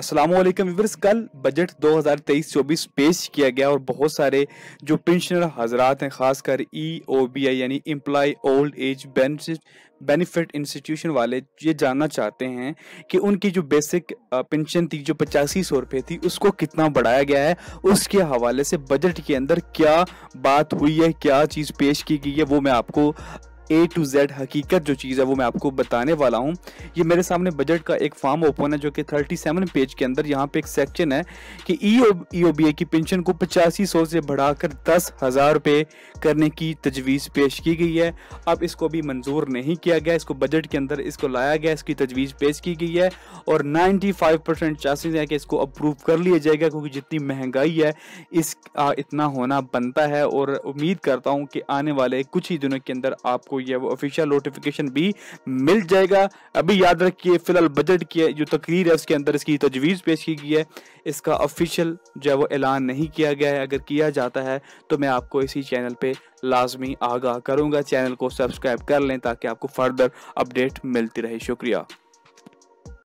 Aslam weavers कल budget 2023-24 पेश किया गया और बहुत सारे जो पेंशनर हजरात हैं खासकर ई ओ बी आई यानी employee old age benefit benefit institution वाले ये जानना चाहते हैं कि उनकी जो बेसिक पेंशन थी जो पचासी सौ रुपये थी उसको कितना बढ़ाया गया है उसके हवाले से बजट के अंदर क्या बात हुई है क्या चीज़ पेश की गई है वो मैं आपको ए टू जेड हकीकत जो चीज़ है वो मैं आपको बताने वाला हूँ ये मेरे सामने बजट का एक फॉर्म ओपन है जो कि 37 पेज के अंदर यहाँ पे एक सेक्शन है कि ई e ओ की पेंशन को पचासी सौ से बढ़ाकर दस हज़ार रुपये करने की तजवीज़ पेश की गई है अब इसको भी मंजूर नहीं किया गया इसको बजट के अंदर इसको लाया गया इसकी तजवीज़ पेश की गई है और नाइन्टी फाइव परसेंट चांसेस है कि इसको अप्रूव कर लिया जाएगा क्योंकि जितनी महंगाई है इस आ, इतना होना बनता है और उम्मीद करता हूँ कि आने वाले कुछ ही दिनों के अंदर आपको ये वो ऑफिशियल नोटिफिकेशन भी मिल जाएगा अभी याद रखिए फिलहाल बजट की जो तकरीर है उसके अंदर इसकी तजवीज़ पेश की गई है इसका ऑफिशियल जो है वो ऐलान नहीं किया गया है अगर किया जाता है तो मैं आपको इसी चैनल पर लाजमी आगाह करूँगा चैनल को सब्सक्राइब कर लें ताकि आपको फर्दर अपडेट मिलती रहे शुक्रिया